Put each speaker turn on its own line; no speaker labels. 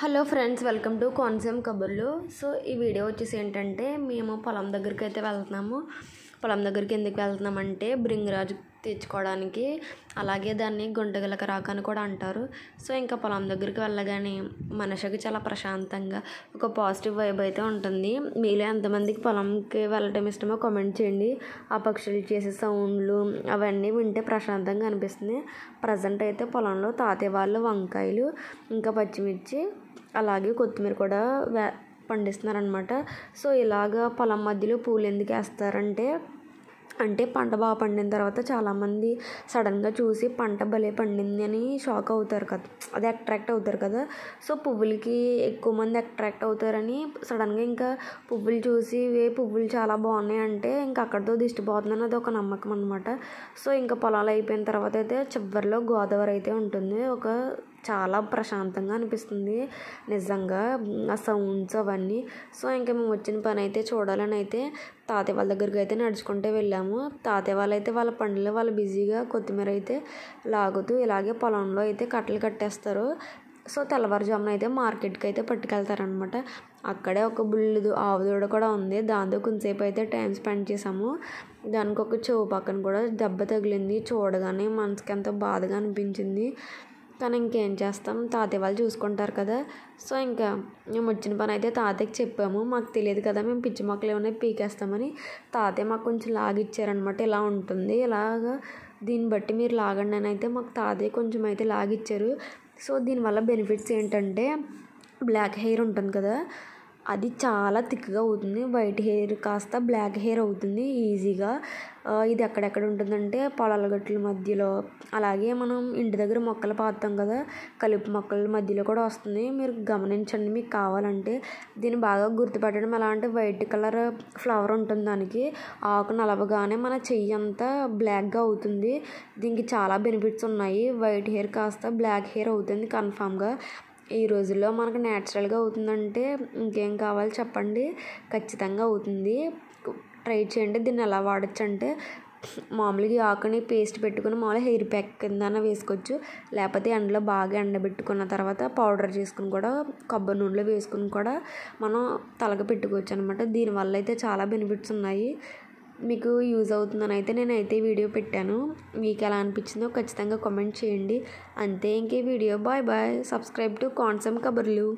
hello friends welcome to Konaseema Kaburlu so ఈ video వచ్చేసి ఏంటంటే మేము పొలం దగ్గరికి అయితే వెళ్తున్నాము పొలం దగ్గరికి ఎందుకు వెళ్తున్నామంటే బ్రింగరాజు తెచ్చుకోవడానికి అలాగే దాన్ని గుంటగిలక రాక అని కూడా అంటారు సో ఇంకా పొలం దగ్గరికి వెళ్ళగానే మనిషికి చాలా ప్రశాంతంగా ఒక పాజిటివ్ వైబ్ అయితే ఉంటుంది మీలో ఎంతమందికి పొలంకి వెళ్ళటం ఇష్టమో కామెంట్ చేయండి ఆ పక్షులు చేసే సౌండ్లు అవన్నీ వింటే ప్రశాంతంగా అనిపిస్తుంది ప్రజెంట్ అయితే పొలంలో తాతయ్య వాళ్ళు వంకాయలు ఇంకా పచ్చిమిర్చి అలాగే కొత్తిమీర కూడా వే పండిస్తున్నారనమాట సో ఇలాగ పొలం మధ్యలో పూలు ఎందుకు వేస్తారంటే అంటే పంట బాగా పండిన తర్వాత చాలామంది సడన్గా చూసి పంట భలే పండింది అని షాక్ అవుతారు కదా అదే అట్రాక్ట్ అవుతారు కదా సో పువ్వులకి ఎక్కువ మంది అట్రాక్ట్ అవుతారని సడన్గా ఇంకా పువ్వులు చూసి ఏ పువ్వులు చాలా బాగున్నాయి అంటే ఇంకా అక్కడితో దిష్టి పోతుందని అది ఒక నమ్మకం అనమాట సో ఇంకా పొలాలు అయిపోయిన తర్వాత అయితే చివరిలో గోదావరి అయితే ఉంటుంది ఒక చాలా ప్రశాంతంగా అనిపిస్తుంది నిజంగా ఆ సౌండ్స్ అవన్నీ సో ఇంకా మేము వచ్చిన పని అయితే చూడాలని అయితే తాతయ్య వాళ్ళ దగ్గరికి అయితే నడుచుకుంటే వెళ్ళాము తాతయ్య వాళ్ళు అయితే వాళ్ళ పనులు వాళ్ళు బిజీగా కొత్తిమీర అయితే లాగుతూ ఇలాగే పొలంలో అయితే కట్టలు కట్టేస్తారు సో తెల్లవారుజామున అయితే మార్కెట్కి అయితే పట్టుకెళ్తారనమాట అక్కడే ఒక బుల్లుదు ఆవుదోడ కూడా ఉంది దాంతో కొంతసేపు అయితే టైం స్పెండ్ చేసాము దానికి ఒక చెవు పక్కన కూడా దెబ్బ తగిలింది చూడగానే మనసుకి ఎంతో బాధగా అనిపించింది కానీ ఇంకేం చేస్తాం తాతయ్య వాళ్ళు చూసుకుంటారు కదా సో ఇంకా మేము వచ్చిన పని అయితే తాతయ్యకి చెప్పాము మాకు తెలియదు కదా మేము పిచ్చి మొక్కలు ఏమైనా పీకేస్తామని తాతయ్య మాకు కొంచెం లాగిచ్చారనమాట ఇలా ఉంటుంది ఇలాగా దీన్ని బట్టి మీరు లాగండి అని అయితే మాకు తాతయ్య కొంచెం అయితే లాగిచ్చారు సో దీనివల్ల బెనిఫిట్స్ ఏంటంటే బ్లాక్ హెయిర్ ఉంటుంది కదా అది చాలా థిక్గా అవుతుంది వైట్ హెయిర్ కాస్త బ్లాక్ హెయిర్ అవుతుంది ఈజీగా ఇది ఎక్కడెక్కడ ఉంటుందంటే పొలాల గట్టుల మధ్యలో అలాగే మనం ఇంటి దగ్గర మొక్కలు పాతాం కదా కలుపు మొక్కల మధ్యలో కూడా వస్తుంది మీరు గమనించండి మీకు కావాలంటే దీన్ని బాగా గుర్తుపెట్టడం ఎలా అంటే వైట్ కలర్ ఫ్లవర్ ఉంటుంది దానికి ఆకు నలవగానే మన చెయ్యి అంతా బ్లాక్గా అవుతుంది దీనికి చాలా బెనిఫిట్స్ ఉన్నాయి వైట్ హెయిర్ కాస్త బ్లాక్ హెయిర్ అవుతుంది కన్ఫామ్గా ఈ రోజుల్లో మనకు న్యాచురల్గా అవుతుందంటే ఇంకేం కావాలి చెప్పండి ఖచ్చితంగా అవుతుంది ట్రై చేయండి దీన్ని ఎలా వాడచ్చు అంటే మామూలుగా ఆకుని పేస్ట్ పెట్టుకుని మామూలుగా హెయిర్ ప్యాక్ కింద వేసుకోవచ్చు లేకపోతే ఎండలో బాగా ఎండబెట్టుకున్న తర్వాత పౌడర్ చేసుకుని కూడా కొబ్బరి నూనెలో వేసుకుని కూడా మనం తలగ పెట్టుకోవచ్చు అనమాట దీనివల్ల అయితే చాలా బెనిఫిట్స్ ఉన్నాయి మీకు యూజ్ అవుతుందని అయితే నేనైతే వీడియో పెట్టాను మీకు ఎలా అనిపించిందో ఖచ్చితంగా కామెంట్ చేయండి అంతే ఇంకే video bye bye subscribe to Konaseema కబుర్లు